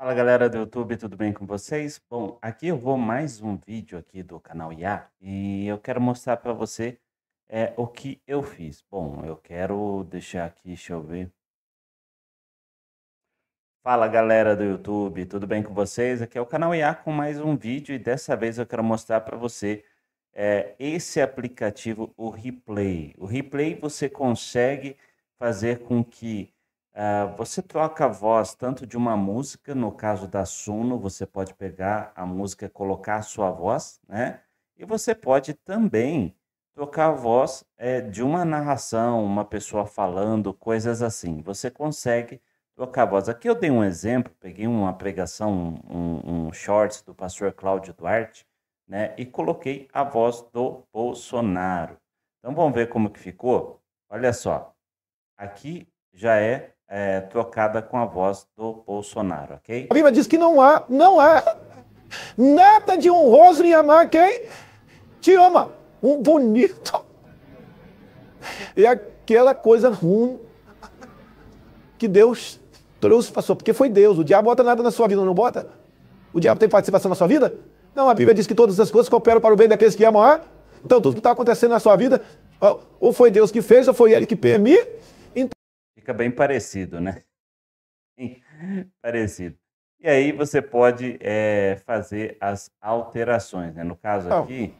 Fala galera do YouTube, tudo bem com vocês? Bom, aqui eu vou mais um vídeo aqui do canal IA e eu quero mostrar para você é, o que eu fiz. Bom, eu quero deixar aqui, deixa eu ver. Fala galera do YouTube, tudo bem com vocês? Aqui é o canal IA com mais um vídeo e dessa vez eu quero mostrar para você é, esse aplicativo, o Replay. O Replay você consegue fazer com que ah, você troca a voz tanto de uma música, no caso da Suno, você pode pegar a música, e colocar a sua voz, né? E você pode também trocar a voz é, de uma narração, uma pessoa falando, coisas assim. Você consegue trocar a voz. Aqui eu dei um exemplo, peguei uma pregação, um, um shorts do pastor Cláudio Duarte, né? E coloquei a voz do Bolsonaro. Então vamos ver como que ficou? Olha só. Aqui já é é, trocada com a voz do Bolsonaro, ok? A Bíblia diz que não há, não há nada de honroso em amar quem te ama. Um bonito. E é aquela coisa ruim que Deus trouxe, passou, porque foi Deus. O diabo bota nada na sua vida, não bota? O diabo tem participação na sua vida? Não, a Bíblia diz que todas as coisas cooperam para o bem daqueles que amam ah, Então, tudo que está acontecendo na sua vida, ou foi Deus que fez, ou foi ele que permitiu Fica bem parecido, né? Bem parecido. E aí você pode é, fazer as alterações, né? No caso então aqui,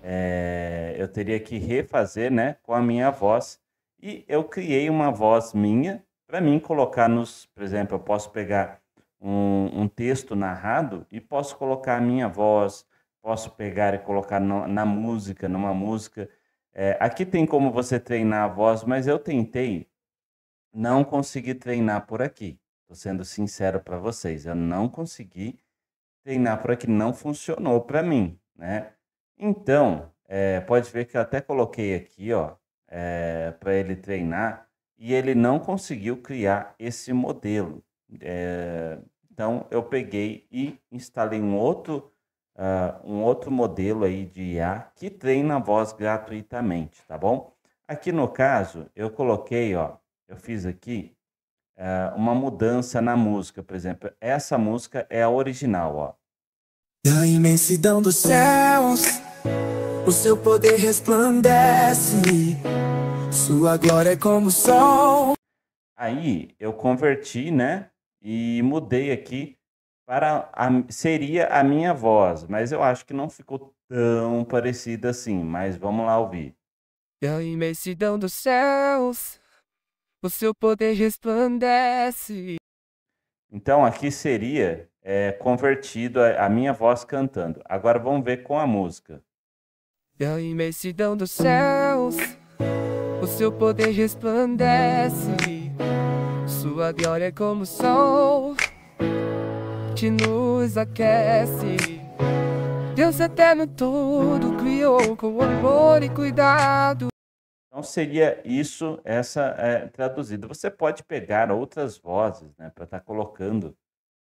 é, eu teria que refazer, né? Com a minha voz. E eu criei uma voz minha para mim colocar nos... Por exemplo, eu posso pegar um, um texto narrado e posso colocar a minha voz, posso pegar e colocar no, na música, numa música. É, aqui tem como você treinar a voz, mas eu tentei não consegui treinar por aqui. Tô sendo sincero para vocês, eu não consegui treinar por aqui, não funcionou para mim, né? Então, é, pode ver que eu até coloquei aqui, ó, é, para ele treinar e ele não conseguiu criar esse modelo. É, então, eu peguei e instalei um outro Uh, um outro modelo aí de IA que treina a voz gratuitamente, tá bom? Aqui no caso, eu coloquei, ó, eu fiz aqui é, uma mudança na música, por exemplo. Essa música é a original, ó. Da imensidão dos céus, o seu poder resplandece, sua glória é como o sol. Aí eu converti, né? E mudei aqui para a, seria a minha voz, mas eu acho que não ficou tão parecida assim. Mas vamos lá ouvir. Da imensidão dos céus, o seu poder resplandece. Então aqui seria é, convertido a, a minha voz cantando. Agora vamos ver com a música. Da imensidão dos céus, o seu poder resplandece. Sua glória é como o sol, te nos aquece. Deus eterno todo criou com amor e cuidado. Então seria isso, essa é, traduzida. Você pode pegar outras vozes né, para estar tá colocando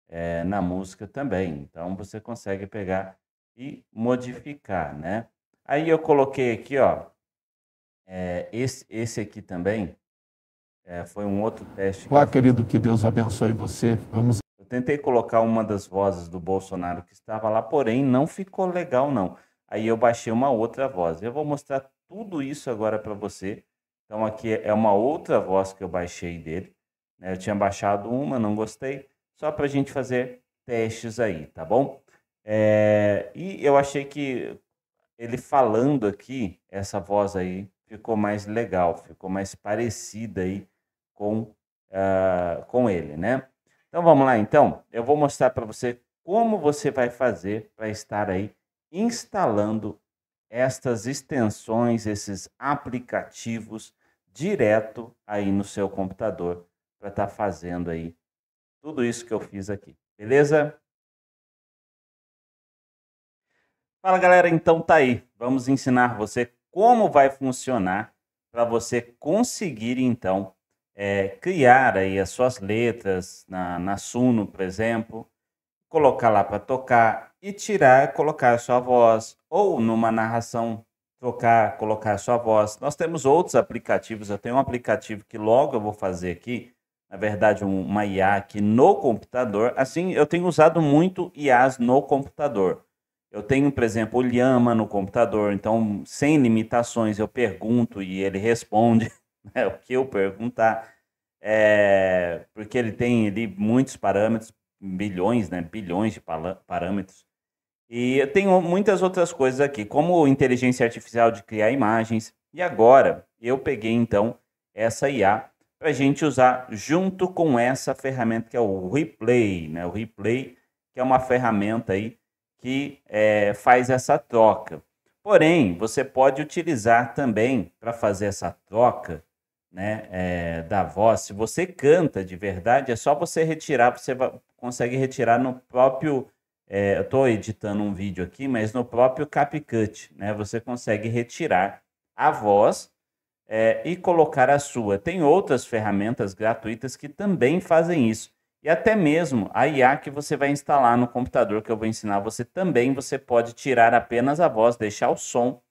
é, na música também. Então você consegue pegar e modificar, né? Aí eu coloquei aqui, ó, é, esse, esse aqui também é, foi um outro teste. Olá, querido, que Deus abençoe você. Vamos. Eu tentei colocar uma das vozes do Bolsonaro que estava lá, porém não ficou legal não. Aí eu baixei uma outra voz. Eu vou mostrar tudo isso agora para você. Então aqui é uma outra voz que eu baixei dele. Né? Eu tinha baixado uma, não gostei. Só para a gente fazer testes aí, tá bom? É... e eu achei que ele falando aqui, essa voz aí ficou mais legal, ficou mais parecida aí com, uh, com ele, né? Então vamos lá, então. Eu vou mostrar para você como você vai fazer para estar aí instalando estas extensões, esses aplicativos direto aí no seu computador para estar tá fazendo aí tudo isso que eu fiz aqui. Beleza? Fala galera, então tá aí. Vamos ensinar você como vai funcionar para você conseguir então é, criar aí as suas letras na, na Suno, por exemplo, colocar lá para tocar e tirar, colocar a sua voz, ou numa narração tocar colocar a sua voz. Nós temos outros aplicativos, eu tenho um aplicativo que logo eu vou fazer aqui, na verdade um, uma IA aqui no computador. Assim, eu tenho usado muito IAs no computador. Eu tenho, por exemplo, o Lhama no computador, então sem limitações eu pergunto e ele responde né, o que eu perguntar. É, porque ele tem ali muitos parâmetros, milhões, né, bilhões de parâmetros. E eu tenho muitas outras coisas aqui, como inteligência artificial de criar imagens. E agora eu peguei então essa IA para a gente usar junto com essa ferramenta que é o Replay, né? O Replay que é uma ferramenta aí que é, faz essa troca. Porém, você pode utilizar também para fazer essa troca né, é, da voz, se você canta de verdade, é só você retirar, você vai, consegue retirar no próprio. É, eu estou editando um vídeo aqui, mas no próprio CapCut, né? Você consegue retirar a voz é, e colocar a sua. Tem outras ferramentas gratuitas que também fazem isso. E até mesmo a IA que você vai instalar no computador que eu vou ensinar você também, você pode tirar apenas a voz, deixar o som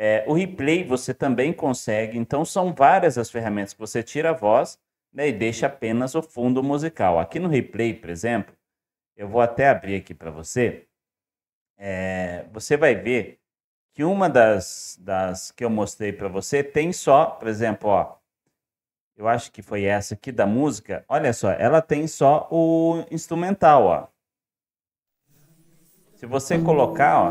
é, o replay você também consegue, então são várias as ferramentas que você tira a voz né, e deixa apenas o fundo musical. Aqui no replay, por exemplo, eu vou até abrir aqui para você, é, você vai ver que uma das, das que eu mostrei para você tem só, por exemplo, ó, eu acho que foi essa aqui da música, olha só, ela tem só o instrumental, ó. Se você colocar, ó.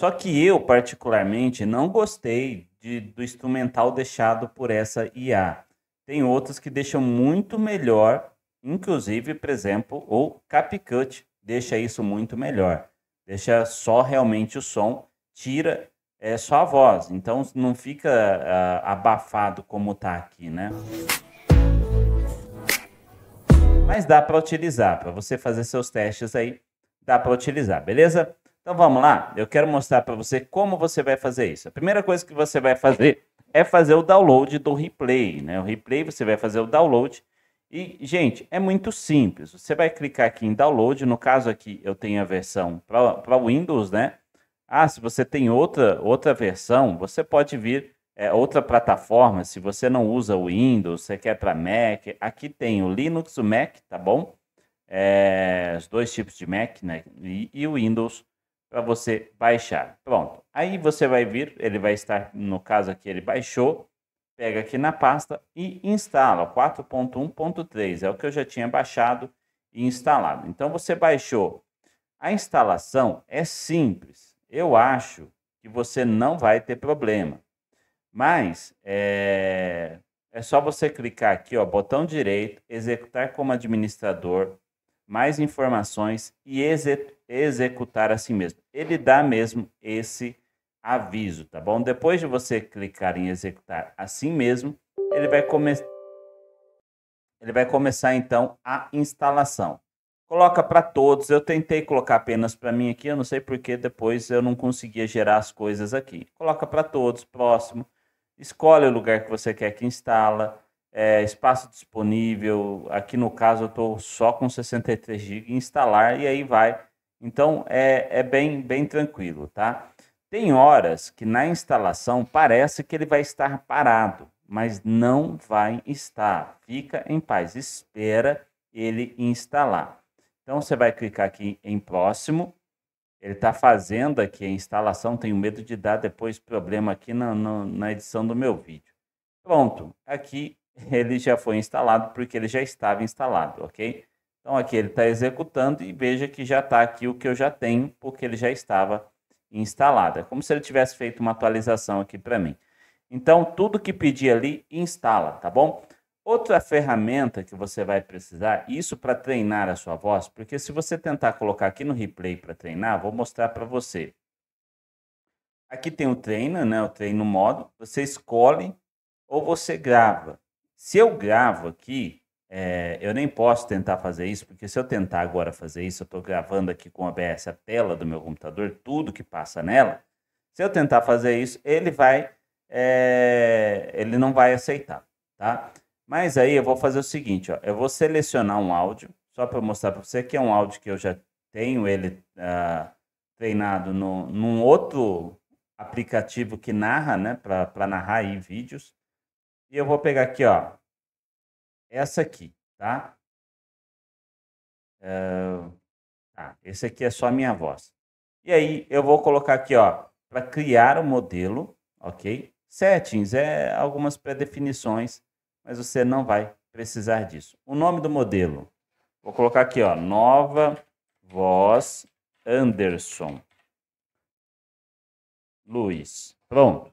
Só que eu, particularmente, não gostei de, do instrumental deixado por essa IA. Tem outros que deixam muito melhor, inclusive, por exemplo, o CapCut deixa isso muito melhor. Deixa só realmente o som, tira é, só a voz. Então não fica ah, abafado como está aqui, né? Mas dá para utilizar, para você fazer seus testes aí, dá para utilizar, beleza? Então vamos lá, eu quero mostrar para você como você vai fazer isso. A primeira coisa que você vai fazer é fazer o download do replay, né? O replay você vai fazer o download e, gente, é muito simples. Você vai clicar aqui em download. No caso aqui, eu tenho a versão para Windows, né? Ah, se você tem outra, outra versão, você pode vir é, outra plataforma. Se você não usa o Windows, você quer para Mac. Aqui tem o Linux, o Mac, tá bom? É, os dois tipos de Mac, né? E, e o Windows para você baixar. Pronto. Aí você vai vir, ele vai estar, no caso aqui ele baixou, pega aqui na pasta e instala 4.1.3, é o que eu já tinha baixado e instalado. Então você baixou. A instalação é simples. Eu acho que você não vai ter problema. Mas é, é só você clicar aqui, ó, botão direito, executar como administrador, mais informações e executar executar a si mesmo. Ele dá mesmo esse aviso, tá bom? Depois de você clicar em executar a si mesmo, ele vai começar ele vai começar então a instalação. Coloca para todos. Eu tentei colocar apenas para mim aqui, eu não sei porque depois eu não conseguia gerar as coisas aqui. Coloca para todos, próximo. Escolhe o lugar que você quer que instala. É, espaço disponível. Aqui no caso eu estou só com 63 GB instalar e aí vai então é, é bem, bem tranquilo, tá? Tem horas que na instalação parece que ele vai estar parado, mas não vai estar. Fica em paz, espera ele instalar. Então você vai clicar aqui em próximo. Ele está fazendo aqui a instalação. Tenho medo de dar depois problema aqui na, na, na edição do meu vídeo. Pronto, aqui ele já foi instalado porque ele já estava instalado, ok? Então aqui ele está executando e veja que já está aqui o que eu já tenho, porque ele já estava instalado. É como se ele tivesse feito uma atualização aqui para mim. Então tudo que pedir ali, instala, tá bom? Outra ferramenta que você vai precisar, isso para treinar a sua voz, porque se você tentar colocar aqui no replay para treinar, vou mostrar para você. Aqui tem o treino, né? O treino modo, você escolhe ou você grava. Se eu gravo aqui, é, eu nem posso tentar fazer isso, porque se eu tentar agora fazer isso, eu estou gravando aqui com a OBS a tela do meu computador, tudo que passa nela. Se eu tentar fazer isso, ele vai, é, ele não vai aceitar, tá? Mas aí eu vou fazer o seguinte, ó, eu vou selecionar um áudio, só para mostrar para você que é um áudio que eu já tenho ele uh, treinado no, num outro aplicativo que narra, né, para narrar aí vídeos. E eu vou pegar aqui, ó, essa aqui, tá? Uh, tá? Esse aqui é só a minha voz. E aí eu vou colocar aqui, ó, para criar o um modelo, ok? Settings é algumas pré-definições, mas você não vai precisar disso. O nome do modelo, vou colocar aqui, ó, nova voz Anderson Luiz. Pronto.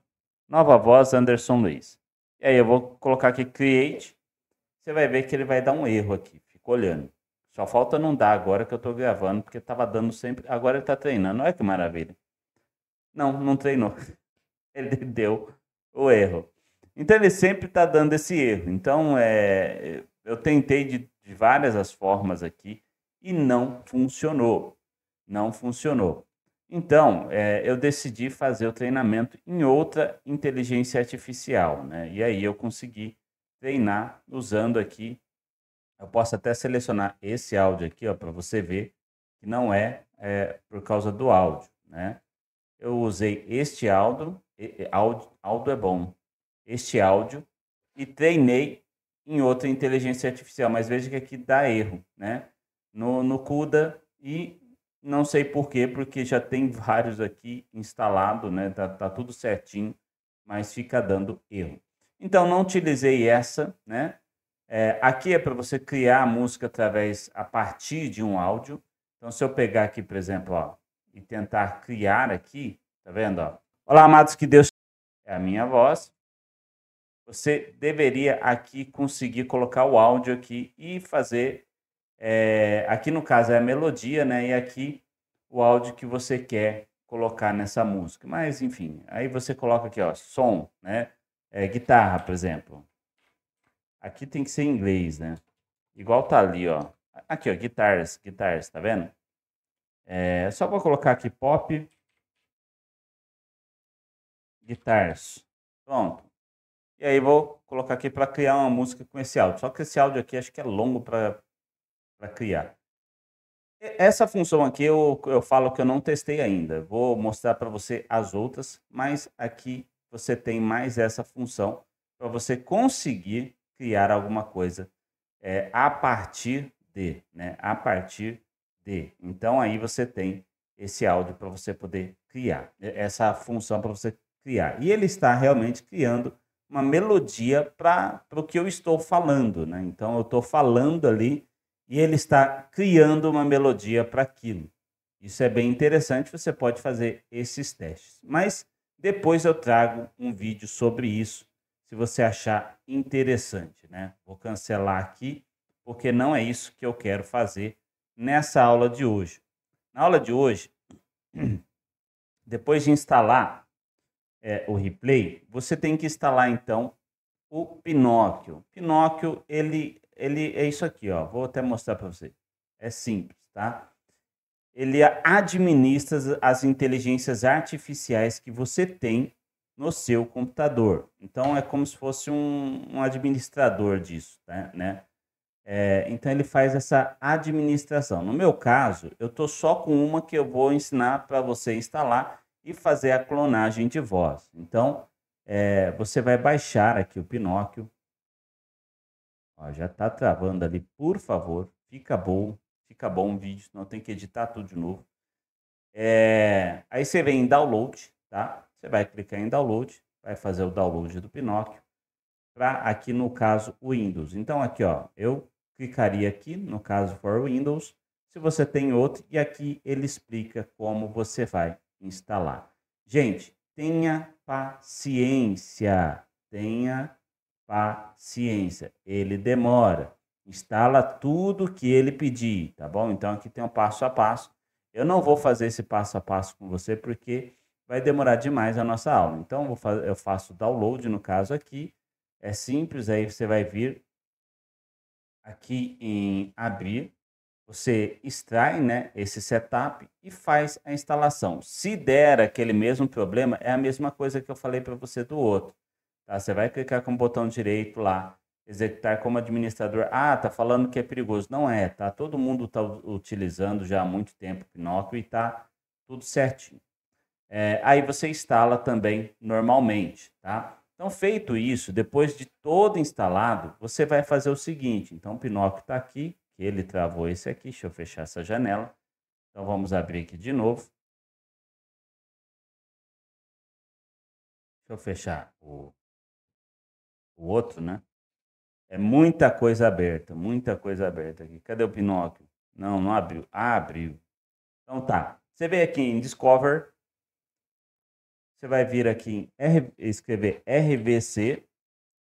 Nova voz Anderson Luiz. E aí eu vou colocar aqui create você vai ver que ele vai dar um erro aqui. Fica olhando. Só falta não dar agora que eu estou gravando, porque estava dando sempre. Agora ele está treinando. Olha que maravilha. Não, não treinou. Ele deu o erro. Então ele sempre está dando esse erro. Então é, eu tentei de, de várias as formas aqui e não funcionou. Não funcionou. Então é, eu decidi fazer o treinamento em outra inteligência artificial, né? E aí eu consegui treinar usando aqui. Eu posso até selecionar esse áudio aqui, ó, para você ver que não é, é, por causa do áudio, né? Eu usei este áudio, áudio, áudio é bom, este áudio e treinei em outra inteligência artificial, mas veja que aqui dá erro, né? No, no CUDA e não sei porquê, porque já tem vários aqui instalado, né? Tá, tá tudo certinho, mas fica dando erro. Então, não utilizei essa, né? É, aqui é para você criar a música através a partir de um áudio. Então, se eu pegar aqui, por exemplo, ó, e tentar criar aqui, tá vendo? Ó? Olá, amados, que Deus é a minha voz. Você deveria aqui conseguir colocar o áudio aqui e fazer. É, aqui no caso é a melodia, né? E aqui o áudio que você quer colocar nessa música. Mas, enfim, aí você coloca aqui, ó, som, né? é, guitarra, por exemplo. Aqui tem que ser em inglês, né? Igual tá ali, ó. Aqui, ó, guitars, guitars, tá vendo? É, é só vou colocar aqui pop. Guitars. Pronto. E aí vou colocar aqui para criar uma música com esse áudio. Só que esse áudio aqui acho que é longo para criar. Essa função aqui eu, eu falo que eu não testei ainda. Vou mostrar para você as outras, mas aqui você tem mais essa função para você conseguir criar alguma coisa é, a partir de, né? A partir de. Então aí você tem esse áudio para você poder criar, é, essa função para você criar. E ele está realmente criando uma melodia para o que eu estou falando, né? Então eu estou falando ali e ele está criando uma melodia para aquilo. Isso é bem interessante, você pode fazer esses testes. Mas depois eu trago um vídeo sobre isso, se você achar interessante, né? Vou cancelar aqui, porque não é isso que eu quero fazer nessa aula de hoje. Na aula de hoje, depois de instalar é, o replay, você tem que instalar então o Pinóquio. Pinóquio, ele, ele é isso aqui, ó. Vou até mostrar para você. É simples, tá? ele administra as inteligências artificiais que você tem no seu computador. Então é como se fosse um, um administrador disso, né? né? É, então ele faz essa administração. No meu caso, eu tô só com uma que eu vou ensinar para você instalar e fazer a clonagem de voz. Então é, você vai baixar aqui o Pinóquio. Ó, já está travando ali, por favor, fica bom fica bom o vídeo, senão tem que editar tudo de novo. É... Aí você vem em download, tá? Você vai clicar em download, vai fazer o download do Pinóquio para aqui no caso o Windows. Então aqui ó, eu clicaria aqui no caso for Windows, se você tem outro e aqui ele explica como você vai instalar. Gente, tenha paciência, tenha paciência. Ele demora. Instala tudo que ele pedir, tá bom? Então aqui tem um passo a passo. Eu não vou fazer esse passo a passo com você porque vai demorar demais a nossa aula. Então eu faço download no caso aqui. É simples, aí você vai vir aqui em abrir, você extrai né, esse setup e faz a instalação. Se der aquele mesmo problema, é a mesma coisa que eu falei para você do outro. Tá? Você vai clicar com o botão direito lá executar como administrador. Ah, tá falando que é perigoso. Não é, tá? Todo mundo tá utilizando já há muito tempo o Pinóquio e tá tudo certinho. É, aí você instala também normalmente, tá? Então, feito isso, depois de todo instalado, você vai fazer o seguinte. Então, o Pinóquio está aqui, ele travou esse aqui. Deixa eu fechar essa janela. Então, vamos abrir aqui de novo. Deixa eu fechar o, o outro, né? É muita coisa aberta, muita coisa aberta aqui. Cadê o Pinóquio? Não, não abriu. Ah, abriu. Então tá. Você vem aqui em Discover. Você vai vir aqui em R... escrever RVC,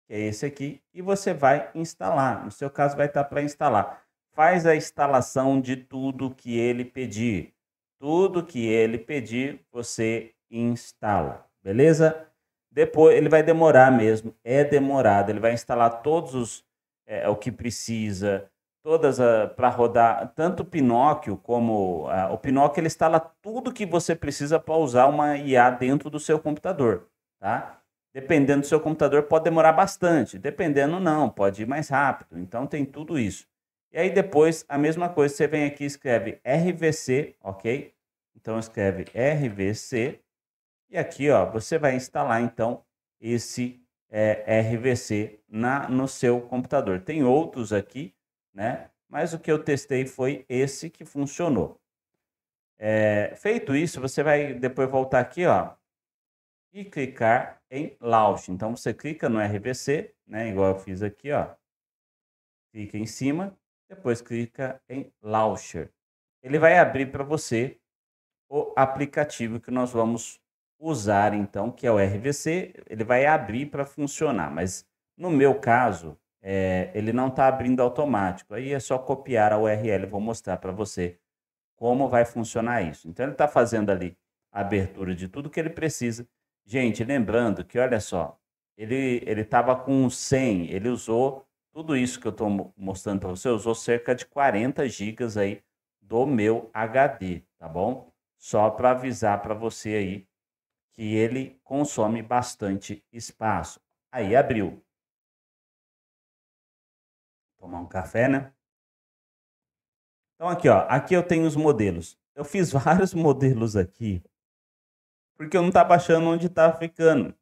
que é esse aqui, e você vai instalar. No seu caso, vai estar para instalar. Faz a instalação de tudo que ele pedir. Tudo que ele pedir, você instala. Beleza? Depois ele vai demorar mesmo, é demorado. Ele vai instalar todos os é, é o que precisa, todas para rodar tanto o Pinóquio como a, o Pinóquio ele instala tudo que você precisa para usar uma IA dentro do seu computador, tá? Dependendo do seu computador pode demorar bastante, dependendo não, pode ir mais rápido. Então tem tudo isso. E aí depois a mesma coisa, você vem aqui e escreve RVC, ok? Então escreve RVC e aqui, ó, você vai instalar então esse é, RVC na, no seu computador. Tem outros aqui, né? Mas o que eu testei foi esse que funcionou. É, feito isso, você vai depois voltar aqui, ó, e clicar em Launch. Então você clica no RVC, né? Igual eu fiz aqui, ó. Clica em cima, depois clica em Launcher. Ele vai abrir para você o aplicativo que nós vamos usar então, que é o RVC, ele vai abrir para funcionar, mas no meu caso, é, ele não está abrindo automático. Aí é só copiar a URL, vou mostrar para você como vai funcionar isso. Então ele está fazendo ali a abertura de tudo que ele precisa. Gente, lembrando que olha só, ele ele estava com 100, ele usou tudo isso que eu estou mostrando para você, usou cerca de 40 gigas aí do meu HD, tá bom? Só para avisar para você aí que ele consome bastante espaço. Aí abriu. Tomar um café, né? Então aqui, ó, aqui eu tenho os modelos. Eu fiz vários modelos aqui, porque eu não estava achando onde estava tá ficando.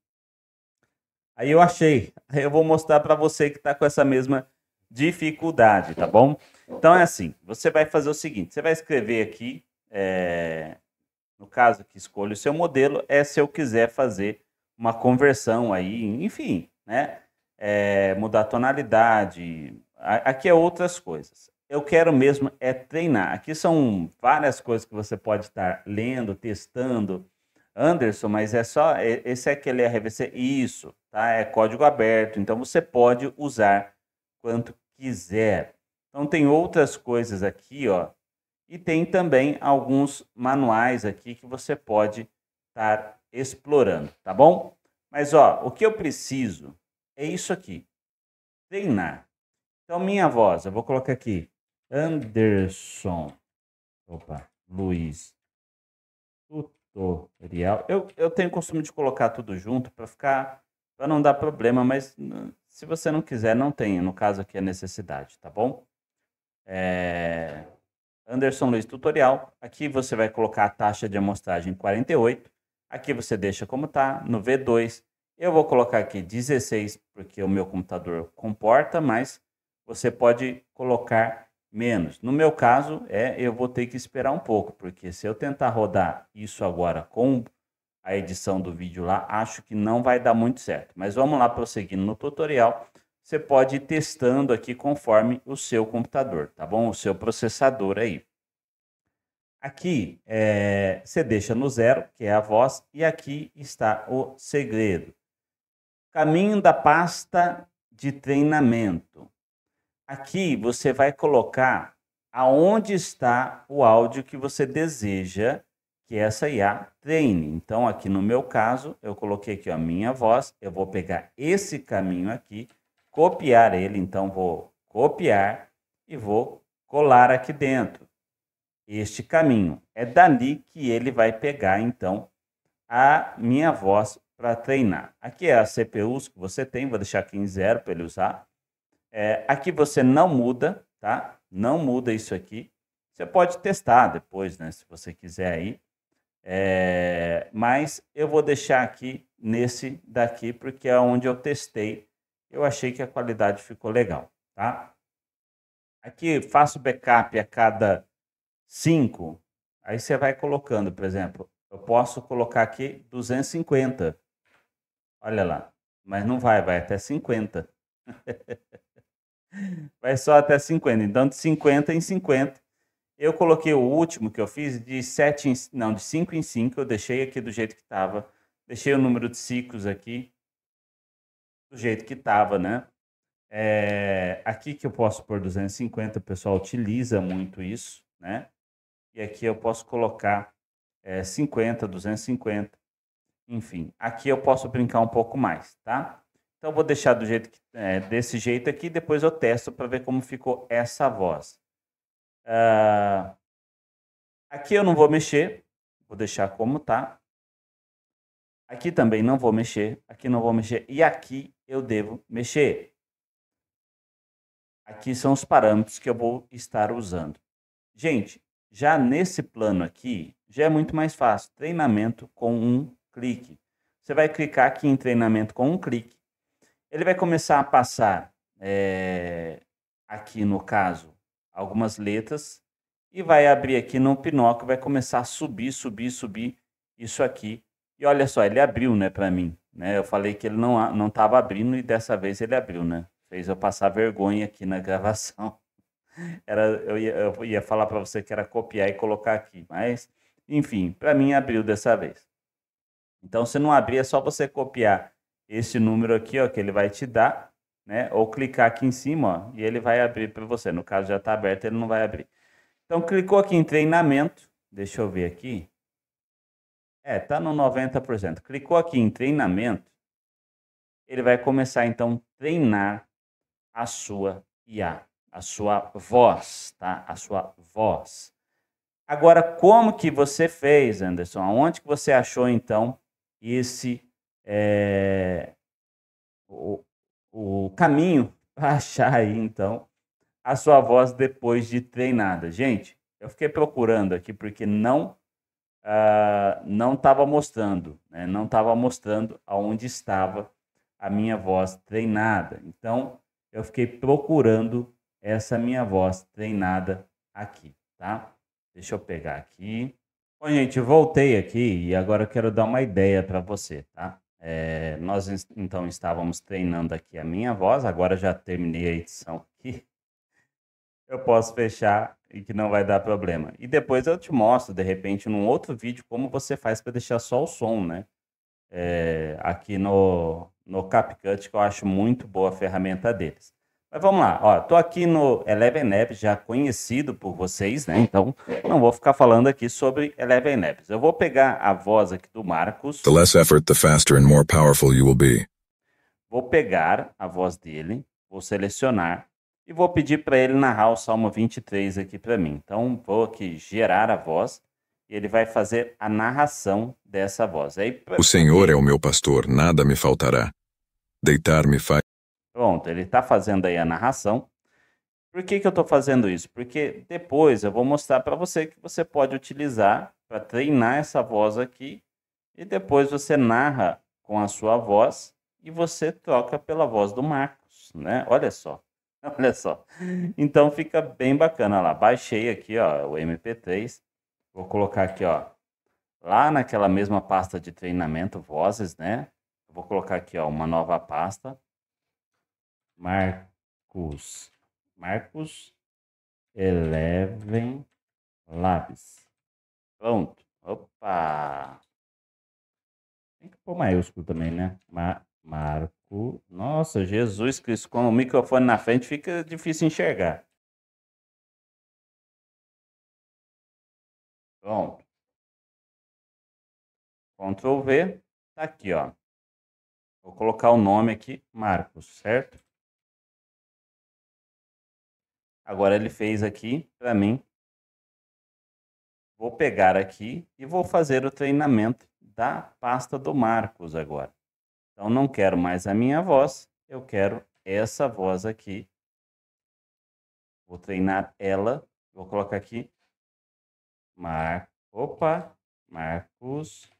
Aí eu achei. Aí eu vou mostrar para você que está com essa mesma dificuldade, tá bom? Então é assim, você vai fazer o seguinte, você vai escrever aqui é, no caso que escolha o seu modelo, é se eu quiser fazer uma conversão aí, enfim, né? É, mudar a tonalidade, aqui é outras coisas. Eu quero mesmo é treinar. Aqui são várias coisas que você pode estar lendo, testando. Anderson, mas é só é, esse é aquele RVC, isso, tá? É código aberto, então você pode usar quanto quiser. Então tem outras coisas aqui, ó, e tem também alguns manuais aqui que você pode estar explorando, tá bom? Mas ó, o que eu preciso é isso aqui. Treinar. Então minha voz, eu vou colocar aqui Anderson. Opa, Luiz. Tutorial. Eu, eu tenho o costume de colocar tudo junto para ficar para não dar problema, mas hum, se você não quiser, não tem. No caso aqui é necessidade, tá bom? É... Anderson Luiz Tutorial. Aqui você vai colocar a taxa de amostragem 48. Aqui você deixa como está, no V2. Eu vou colocar aqui 16, porque o meu computador comporta, mas você pode colocar menos. No meu caso, é eu vou ter que esperar um pouco, porque se eu tentar rodar isso agora com a edição do vídeo lá, acho que não vai dar muito certo. Mas vamos lá prosseguindo no tutorial você pode ir testando aqui conforme o seu computador, tá bom? O seu processador aí. Aqui é, você deixa no zero, que é a voz, e aqui está o segredo. Caminho da pasta de treinamento. Aqui você vai colocar aonde está o áudio que você deseja que essa IA treine. Então, aqui no meu caso, eu coloquei aqui a minha voz, eu vou pegar esse caminho aqui copiar ele, então vou copiar e vou colar aqui dentro este caminho. É dali que ele vai pegar, então, a minha voz para treinar. Aqui é a CPUs que você tem, vou deixar aqui em zero para ele usar. É, aqui você não muda, tá? Não muda isso aqui. Você pode testar depois, né? Se você quiser aí. É, mas eu vou deixar aqui nesse daqui, porque é onde eu testei eu achei que a qualidade ficou legal, tá? Aqui faço backup a cada 5, aí você vai colocando, por exemplo, eu posso colocar aqui 250. Olha lá, mas não vai, vai até 50. vai só até 50. Então de 50 em 50. Eu coloquei o último que eu fiz de 7 em, não, de 5 em 5, eu deixei aqui do jeito que estava. Deixei o número de ciclos aqui, do jeito que estava, né? É, aqui que eu posso pôr 250, o pessoal utiliza muito isso, né? E aqui eu posso colocar é, 50, 250. Enfim, aqui eu posso brincar um pouco mais, tá? Então vou deixar do jeito que, é, desse jeito aqui, depois eu testo para ver como ficou essa voz. Uh, aqui eu não vou mexer, vou deixar como tá. Aqui também não vou mexer, aqui não vou mexer e aqui eu devo mexer. Aqui são os parâmetros que eu vou estar usando. Gente, já nesse plano aqui, já é muito mais fácil. Treinamento com um clique. Você vai clicar aqui em treinamento com um clique. Ele vai começar a passar é, aqui, no caso, algumas letras e vai abrir aqui no Pinóquio, vai começar a subir, subir, subir isso aqui e olha só, ele abriu, né, para mim. Né? Eu falei que ele não não estava abrindo e dessa vez ele abriu, né? Fez eu passar vergonha aqui na gravação. Era, eu, ia, eu ia falar para você que era copiar e colocar aqui, mas enfim, para mim abriu dessa vez. Então, se não abrir, é só você copiar esse número aqui, ó, que ele vai te dar, né? Ou clicar aqui em cima, ó, e ele vai abrir para você. No caso, já está aberto, ele não vai abrir. Então, clicou aqui em treinamento. Deixa eu ver aqui. É, tá no 90%. Clicou aqui em treinamento, ele vai começar então a treinar a sua IA, a sua voz, tá? A sua voz. Agora, como que você fez, Anderson? Aonde que você achou então esse é, o, o caminho para achar aí então a sua voz depois de treinada? Gente, eu fiquei procurando aqui porque não uh, não estava mostrando, né? não estava mostrando aonde estava a minha voz treinada. Então, eu fiquei procurando essa minha voz treinada aqui, tá? Deixa eu pegar aqui. Bom, gente, voltei aqui e agora eu quero dar uma ideia para você, tá? É, nós então estávamos treinando aqui a minha voz, agora já terminei a edição aqui eu posso fechar e que não vai dar problema. E depois eu te mostro, de repente, num outro vídeo, como você faz para deixar só o som, né? É, aqui no, no CapCut, que eu acho muito boa a ferramenta deles. Mas vamos lá, ó, tô aqui no Eleven Labs, já conhecido por vocês, né? Então, não vou ficar falando aqui sobre Eleven Labs. Eu vou pegar a voz aqui do Marcos. The less effort, the faster and more powerful you will be. Vou pegar a voz dele, vou selecionar e vou pedir para ele narrar o Salmo 23 aqui para mim. Então, vou aqui gerar a voz e ele vai fazer a narração dessa voz. Aí, pra... O Senhor é o meu pastor, nada me faltará. Deitar-me faz. Pronto, ele está fazendo aí a narração. Por que, que eu estou fazendo isso? Porque depois eu vou mostrar para você que você pode utilizar para treinar essa voz aqui e depois você narra com a sua voz e você troca pela voz do Marcos, né? Olha só. Olha só. Então fica bem bacana lá. Baixei aqui, ó, o MP3. Vou colocar aqui, ó, lá naquela mesma pasta de treinamento vozes, né? Vou colocar aqui, ó, uma nova pasta. Marcos. Marcos Eleven Labs. Pronto. Opa! Tem que pôr maiúsculo também, né? Ma Marcos. Nossa, Jesus Cristo, com o microfone na frente fica difícil enxergar. Pronto. Ctrl V, tá aqui, ó. Vou colocar o nome aqui, Marcos, certo? Agora ele fez aqui para mim. Vou pegar aqui e vou fazer o treinamento da pasta do Marcos agora. Então não quero mais a minha voz, eu quero essa voz aqui. Vou treinar ela, vou colocar aqui Mar, opa, Marcos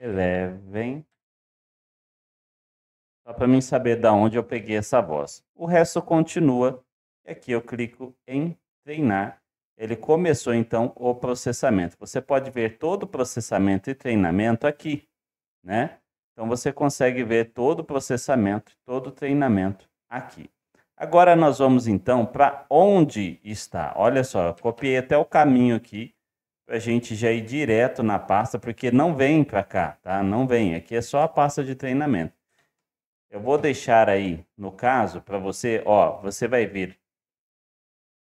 Eleven. Só para mim saber da onde eu peguei essa voz. O resto continua. E aqui eu clico em treinar. Ele começou então o processamento. Você pode ver todo o processamento e treinamento aqui, né? Então você consegue ver todo o processamento, todo o treinamento aqui. Agora nós vamos então para onde está. Olha só, eu copiei até o caminho aqui para a gente já ir direto na pasta, porque não vem para cá, tá? Não vem. Aqui é só a pasta de treinamento. Eu vou deixar aí, no caso, para você, ó, você vai vir.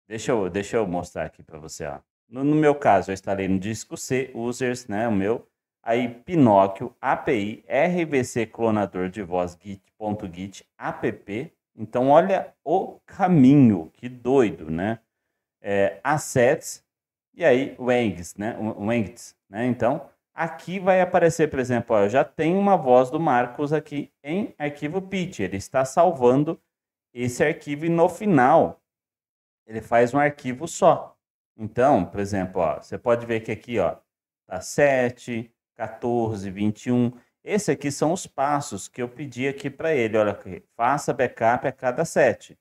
Deixa eu, deixa eu mostrar aqui para você, ó. No, no, meu caso, eu instalei no disco C, users, né, o meu aí Pinóquio, API, RVC clonador de voz git.git, app. Então, olha o caminho, que doido, né? É, assets e aí wangs, né? Wangs, né? Então, aqui vai aparecer, por exemplo, ó, eu já tenho uma voz do Marcos aqui em arquivo pitch, ele está salvando esse arquivo e no final ele faz um arquivo só. Então, por exemplo, ó, você pode ver que aqui, ó, tá 7, 14, 21. Esse aqui são os passos que eu pedi aqui para ele. Olha aqui, faça backup a cada set.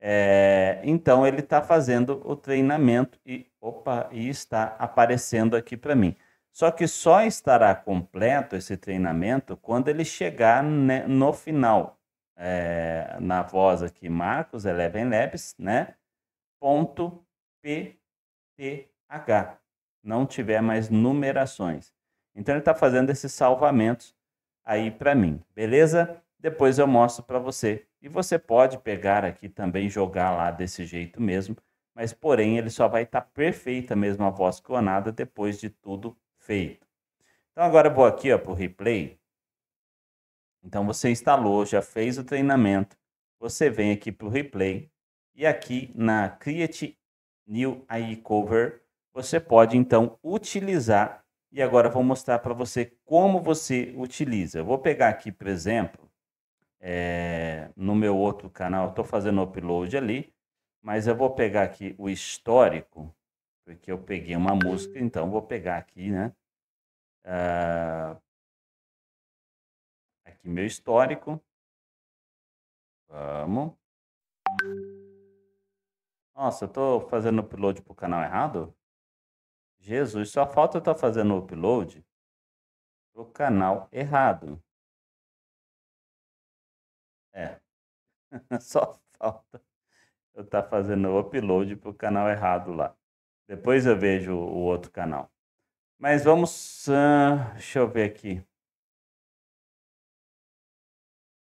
É, então ele está fazendo o treinamento e opa, e está aparecendo aqui para mim. Só que só estará completo esse treinamento quando ele chegar né, no final, é, na voz aqui, Marcos Eleven Labs, né? Ponto PTH. Não tiver mais numerações. Então ele está fazendo esses salvamentos aí para mim, beleza? Depois eu mostro para você. E você pode pegar aqui também jogar lá desse jeito mesmo, mas porém ele só vai estar tá perfeita mesmo a voz clonada depois de tudo feito. Então agora eu vou aqui para o replay. Então você instalou, já fez o treinamento, você vem aqui para o replay e aqui na Create New AI Cover você pode então utilizar e agora vou mostrar para você como você utiliza. Eu vou pegar aqui, por exemplo, é, no meu outro canal, estou fazendo upload ali, mas eu vou pegar aqui o histórico, porque eu peguei uma música, então vou pegar aqui, né? Uh, aqui meu histórico. Vamos. Nossa, eu estou fazendo upload para o canal errado? Jesus, só falta eu estar tá fazendo o upload pro canal errado. É. só falta eu estar tá fazendo o upload pro canal errado lá. Depois eu vejo o outro canal. Mas vamos. Uh, deixa eu ver aqui.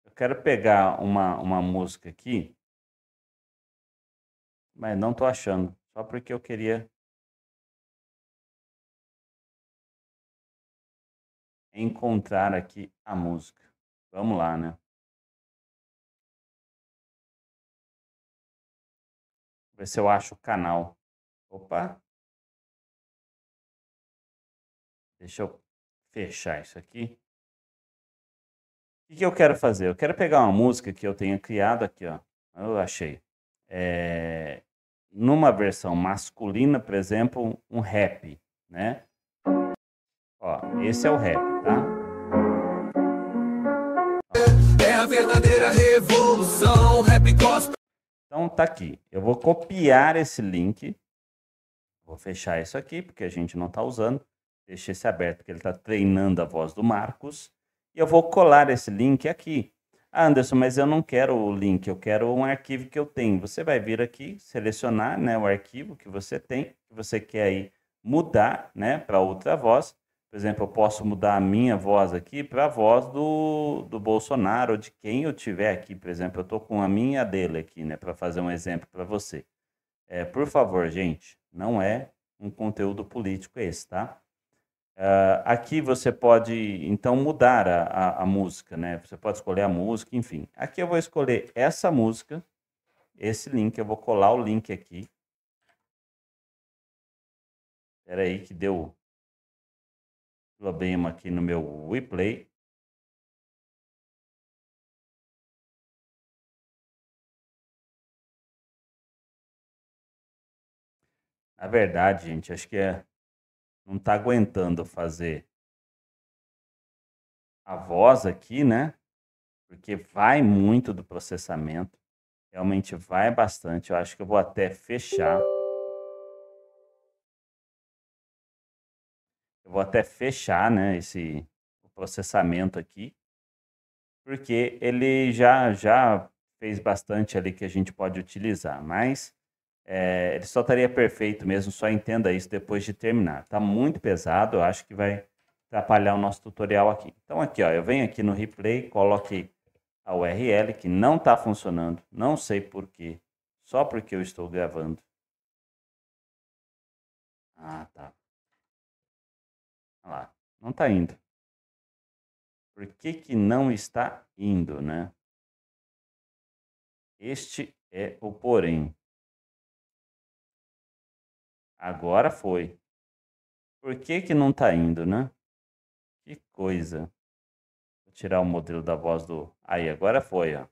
Eu quero pegar uma, uma música aqui. Mas não estou achando. Só porque eu queria encontrar aqui a música. Vamos lá, né? Ver se eu acho o canal. Opa! Deixa eu fechar isso aqui. O que, eu quero fazer? Eu quero pegar uma música que eu tenha criado aqui, ó. Eu achei. É... Numa versão masculina, por exemplo, um rap, né? Ó, esse é o rap. Então tá aqui. Eu vou copiar esse link. Vou fechar isso aqui, porque a gente não está usando. Deixa esse aberto, porque ele está treinando a voz do Marcos. E eu vou colar esse link aqui. Ah, Anderson, mas eu não quero o link, eu quero um arquivo que eu tenho. Você vai vir aqui, selecionar né, o arquivo que você tem, que você quer aí mudar né, para outra voz. Por exemplo, eu posso mudar a minha voz aqui para a voz do, do Bolsonaro, de quem eu tiver aqui. Por exemplo, eu estou com a minha dele aqui, né, para fazer um exemplo para você. É, por favor, gente, não é um conteúdo político esse, tá? Uh, aqui você pode, então, mudar a, a, a, música, né? Você pode escolher a música, enfim. Aqui eu vou escolher essa música, esse link, eu vou colar o link aqui. Espera aí que deu problema aqui no meu WePlay. Na verdade, gente, acho que é, não está aguentando fazer a voz aqui, né? Porque vai muito do processamento. Realmente vai bastante. Eu acho que eu vou até fechar. Eu vou até fechar, né, esse processamento aqui, porque ele já já fez bastante ali que a gente pode utilizar, mas é, ele só estaria perfeito mesmo, só entenda isso depois de terminar. Está muito pesado, eu acho que vai atrapalhar o nosso tutorial aqui. Então aqui, ó, eu venho aqui no replay, coloquei a URL que não está funcionando, não sei porquê, só porque eu estou gravando. Ah, tá. Olha lá, não está indo. Por que, que não está indo, né? Este é o porém. Agora foi. Por que que não está indo, né? Que coisa. Vou tirar o modelo da voz do... Aí, agora foi, ó.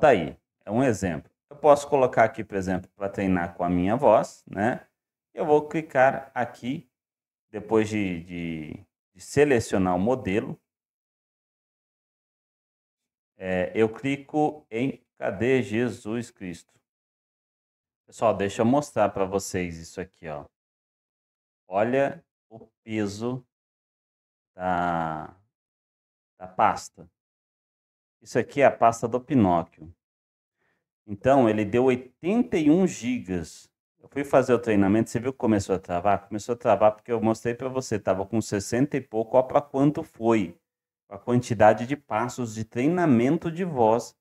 tá aí. É um exemplo. Eu posso colocar aqui, por exemplo, para treinar com a minha voz, né? Eu vou clicar aqui, depois de, de, de selecionar o modelo. É, eu clico em Cadê Jesus Cristo? Pessoal, deixa eu mostrar para vocês isso aqui, ó. Olha o peso da, da pasta. Isso aqui é a pasta do Pinóquio. Então, ele deu 81 gigas. Eu fui fazer o treinamento, você viu que começou a travar? Começou a travar porque eu mostrei para você, estava com 60 e pouco, olha para quanto foi. A quantidade de passos de treinamento de voz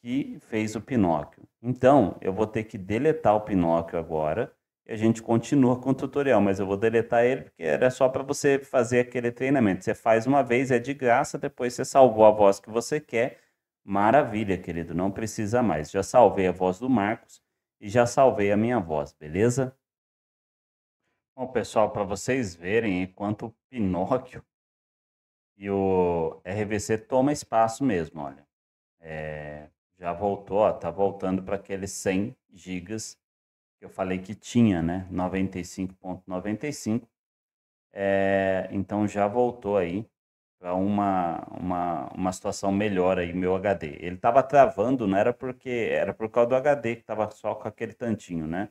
que fez o Pinóquio. Então, eu vou ter que deletar o Pinóquio agora e a gente continua com o tutorial, mas eu vou deletar ele porque era só para você fazer aquele treinamento. Você faz uma vez, é de graça, depois você salvou a voz que você quer. Maravilha, querido, não precisa mais. Já salvei a voz do Marcos e já salvei a minha voz, beleza? Bom, pessoal, para vocês verem enquanto o Pinóquio e o RVC toma espaço mesmo, olha. É, já voltou, ó, tá voltando para aqueles 100 gigas eu falei que tinha, né? 95,95. É, então já voltou aí para uma, uma, uma situação melhor aí, meu HD. Ele estava travando, não era porque era por causa do HD que estava só com aquele tantinho, né?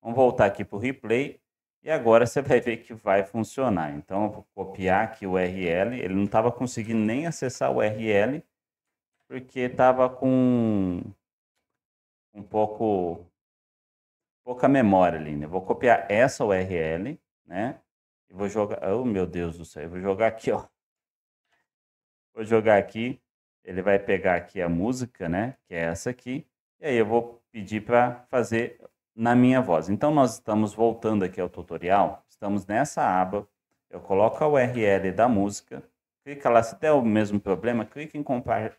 Vamos voltar aqui para o replay e agora você vai ver que vai funcionar. Então eu vou copiar aqui o URL. Ele não estava conseguindo nem acessar o URL porque estava com um pouco pouca memória ali, né? Vou copiar essa URL, né? E vou jogar, oh meu Deus do céu, eu vou jogar aqui, ó. Vou jogar aqui, ele vai pegar aqui a música, né? Que é essa aqui. E aí eu vou pedir para fazer na minha voz. Então nós estamos voltando aqui ao tutorial, estamos nessa aba. Eu coloco a URL da música, clica lá, se der o mesmo problema, clica em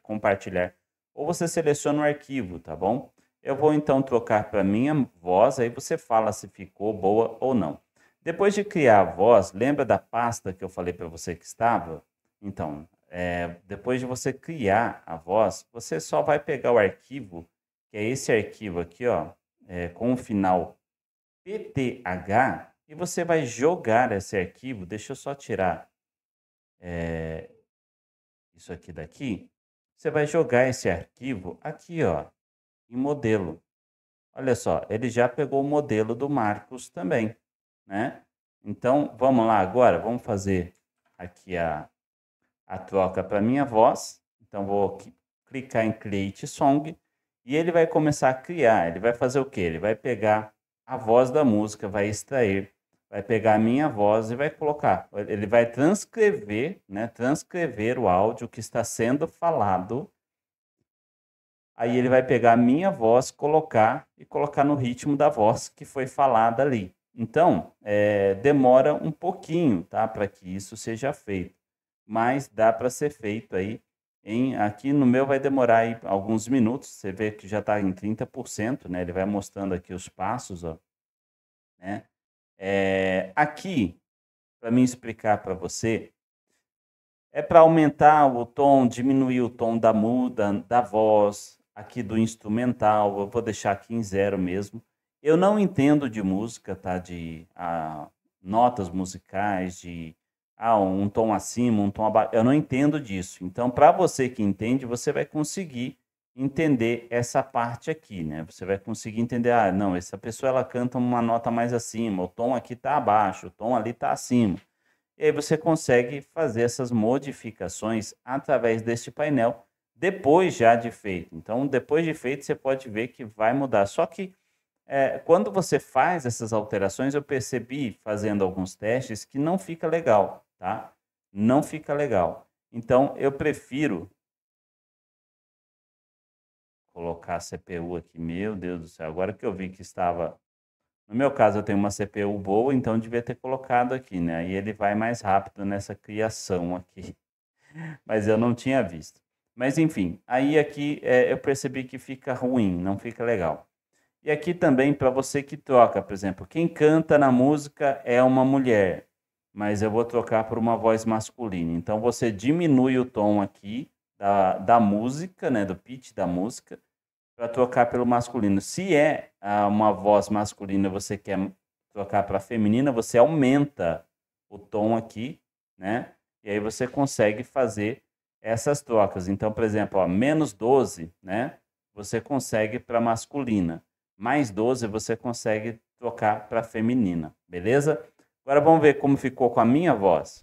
compartilhar. Ou você seleciona o arquivo, tá bom? Eu vou então trocar para minha voz, aí você fala se ficou boa ou não. Depois de criar a voz, lembra da pasta que eu falei para você que estava? Então, é, depois de você criar a voz, você só vai pegar o arquivo, que é esse arquivo aqui, ó, é, com o final PTH, e você vai jogar esse arquivo. Deixa eu só tirar é, isso aqui daqui. Você vai jogar esse arquivo aqui, ó, em modelo. Olha só, ele já pegou o modelo do Marcos também, né? Então, vamos lá agora, vamos fazer aqui a, a troca para minha voz. Então, vou aqui, clicar em Create Song e ele vai começar a criar. Ele vai fazer o que? Ele vai pegar a voz da música, vai extrair, vai pegar a minha voz e vai colocar. Ele vai transcrever, né? Transcrever o áudio que está sendo falado Aí ele vai pegar a minha voz, colocar e colocar no ritmo da voz que foi falada ali. Então, é, demora um pouquinho, tá, para que isso seja feito, mas dá para ser feito aí. Em, aqui no meu vai demorar aí alguns minutos, você vê que já está em 30%, né? Ele vai mostrando aqui os passos, ó, né? É, aqui, para mim explicar para você, é para aumentar o tom, diminuir o tom da muda, da voz, aqui do instrumental, eu vou deixar aqui em zero mesmo. Eu não entendo de música, tá? De ah, notas musicais, de ah, um tom acima, um tom abaixo. Eu não entendo disso. Então, para você que entende, você vai conseguir entender essa parte aqui, né? Você vai conseguir entender, ah, não, essa pessoa ela canta uma nota mais acima, o tom aqui está abaixo, o tom ali está acima. E aí você consegue fazer essas modificações através deste painel depois já de feito. Então, depois de feito, você pode ver que vai mudar. Só que é, quando você faz essas alterações, eu percebi fazendo alguns testes que não fica legal, tá? Não fica legal. Então, eu prefiro colocar a CPU aqui. Meu Deus do céu, agora que eu vi que estava... No meu caso, eu tenho uma CPU boa, então devia ter colocado aqui, né? E ele vai mais rápido nessa criação aqui. Mas eu não tinha visto. Mas enfim, aí aqui é, eu percebi que fica ruim, não fica legal. E aqui também para você que troca, por exemplo, quem canta na música é uma mulher, mas eu vou trocar por uma voz masculina. Então você diminui o tom aqui da, da música, né, do pitch da música, para trocar pelo masculino. Se é ah, uma voz masculina, você quer trocar para feminina, você aumenta o tom aqui, né? E aí você consegue fazer essas trocas. Então, por exemplo, ó, menos 12, né? Você consegue para masculina. Mais 12 você consegue trocar para feminina, beleza? Agora vamos ver como ficou com a minha voz.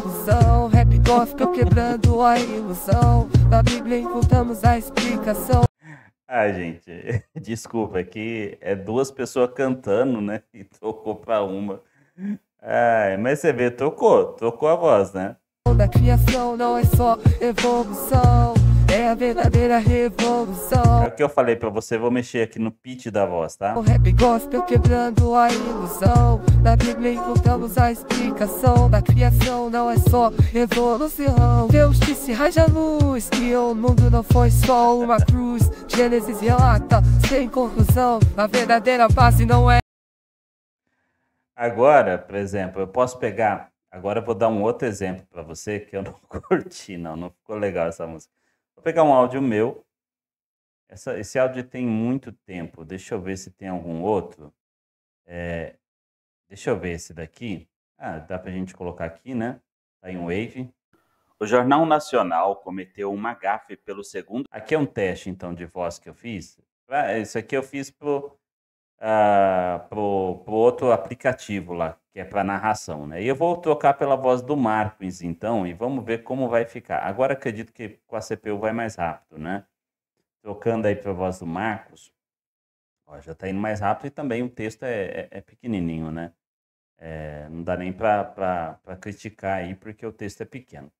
solução. Rap gospel quebrando a ilusão. Da Bíblia encontramos voltamos à explicação. Ah, gente, desculpa, aqui é duas pessoas cantando, né? E tocou pra uma. Ah, mas você vê, tocou, tocou a voz, né? Da criação não é só evolução. É a verdadeira revolução. É o que eu falei pra você, vou mexer aqui no pitch da voz, tá? O rap gospel quebrando a ilusão. Na Bíblia encontramos a explicação da criação, não é só revolução. Deus disse, Raja luz, que o mundo não foi só uma cruz. Gênesis relata, sem conclusão, a verdadeira base não é. Agora, por exemplo, eu posso pegar. Agora eu vou dar um outro exemplo para você que eu não curti, não. Não ficou legal essa música. Vou pegar um áudio meu. Essa, esse áudio tem muito tempo. Deixa eu ver se tem algum outro. É, deixa eu ver esse daqui. Ah, dá para a gente colocar aqui, né? Está em Wave. O Jornal Nacional cometeu uma gafe pelo segundo. Aqui é um teste, então, de voz que eu fiz. Esse ah, isso aqui eu fiz para o ah, pro outro aplicativo lá que é para narração, né? E eu vou trocar pela voz do Marcos, então, e vamos ver como vai ficar. Agora acredito que com a CPU vai mais rápido, né? Trocando aí para a voz do Marcos, ó, já está indo mais rápido e também o texto é, é, é pequenininho, né? É, não dá nem para criticar aí, porque o texto é pequeno.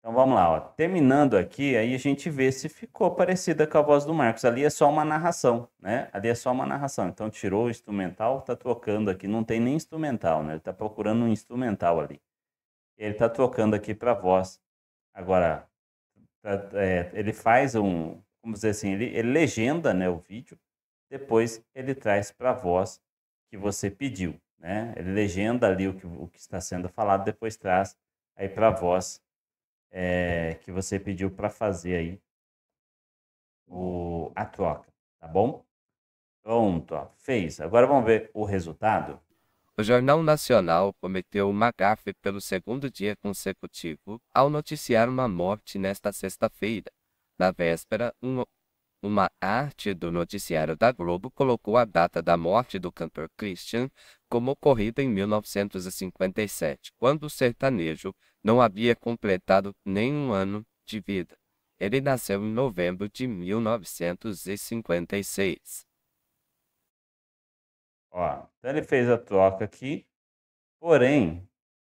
Então vamos lá, ó. terminando aqui, aí a gente vê se ficou parecida com a voz do Marcos. Ali é só uma narração, né? Ali é só uma narração. Então tirou o instrumental, tá tocando aqui. Não tem nem instrumental, né? Ele tá procurando um instrumental ali. Ele tá tocando aqui para voz. Agora, tá, é, ele faz um, como dizer assim, ele, ele legenda, né, o vídeo. Depois ele traz para voz que você pediu, né? Ele legenda ali o que, o que está sendo falado, depois traz aí para voz é, que você pediu para fazer aí o, a troca, tá bom? Pronto, ó, fez. Agora vamos ver o resultado. O Jornal Nacional cometeu uma gafe pelo segundo dia consecutivo ao noticiar uma morte nesta sexta-feira. Na véspera, um uma arte do noticiário da Globo colocou a data da morte do cantor Christian como ocorrida em 1957, quando o sertanejo não havia completado nem um ano de vida. Ele nasceu em novembro de 1956. Ó, então ele fez a troca aqui, porém,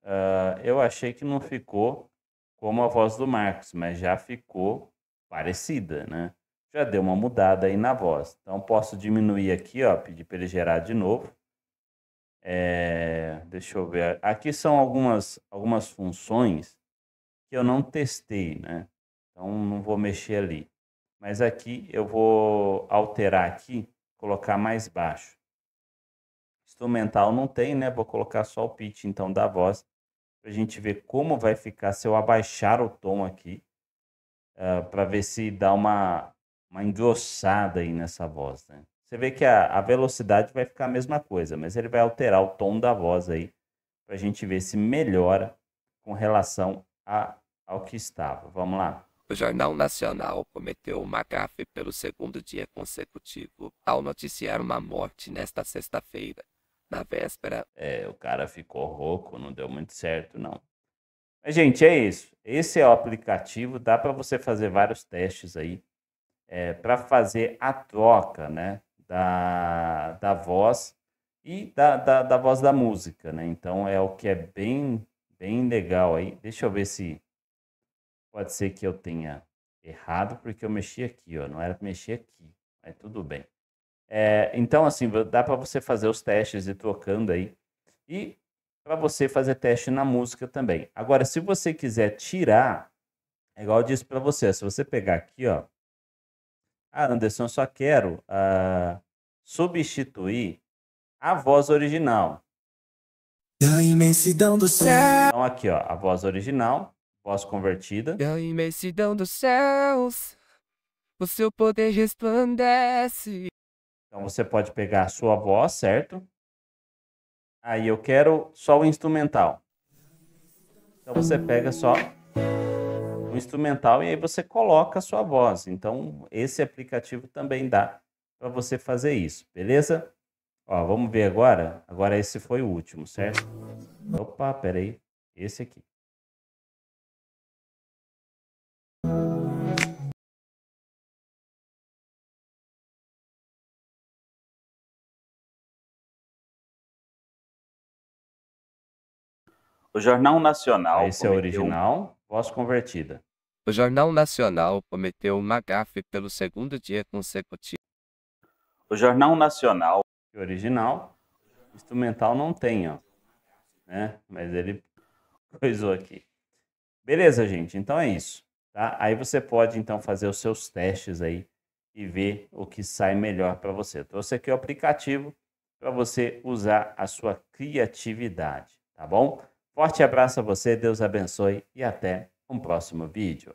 uh, eu achei que não ficou como a voz do Marcos, mas já ficou parecida, né? já deu uma mudada aí na voz. Então, posso diminuir aqui, ó, pedir para ele gerar de novo. É, deixa eu ver. Aqui são algumas, algumas funções que eu não testei, né? Então, não vou mexer ali. Mas aqui eu vou alterar aqui, colocar mais baixo. Instrumental não tem, né? Vou colocar só o pitch, então, da voz. para a gente ver como vai ficar se eu abaixar o tom aqui. Uh, ah, para ver se dá uma uma engrossada aí nessa voz, né? Você vê que a, a velocidade vai ficar a mesma coisa, mas ele vai alterar o tom da voz aí para a gente ver se melhora com relação a, ao que estava. Vamos lá. O Jornal Nacional cometeu uma gafe pelo segundo dia consecutivo ao noticiar uma morte nesta sexta-feira, na véspera. É, o cara ficou rouco, não deu muito certo, não. Mas, gente, é isso. Esse é o aplicativo, dá para você fazer vários testes aí é, para fazer a troca né, da, da voz e da, da, da, voz da música. Né? Então é o que é bem, bem legal aí. Deixa eu ver se pode ser que eu tenha errado, porque eu mexi aqui, ó. não era para mexer aqui, mas tudo bem. É, então, assim, dá para você fazer os testes e trocando aí. E para você fazer teste na música também. Agora, se você quiser tirar, é igual eu disse para você, se você pegar aqui, ó, ah, Anderson, eu só quero ah, substituir a voz original. Da imensidão do céu. Então aqui, ó, a voz original, voz convertida. Da imensidão dos céus, o seu poder resplandece. Então você pode pegar a sua voz, certo? Aí eu quero só o instrumental. Então você pega só um instrumental e aí você coloca a sua voz. Então, esse aplicativo também dá para você fazer isso, beleza? Ó, vamos ver agora. Agora esse foi o último, certo? Opa, peraí. Esse aqui. O Jornal Nacional. Esse é cometeu... é original, voz convertida. O Jornal Nacional cometeu uma gafe pelo segundo dia consecutivo. O Jornal Nacional. Original. Instrumental não tem, ó. Né? Mas ele coisou aqui. Beleza, gente? Então é isso. Tá? Aí você pode, então, fazer os seus testes aí e ver o que sai melhor para você. trouxe aqui o aplicativo para você usar a sua criatividade, tá bom? Forte abraço a você, Deus abençoe e até um próximo vídeo.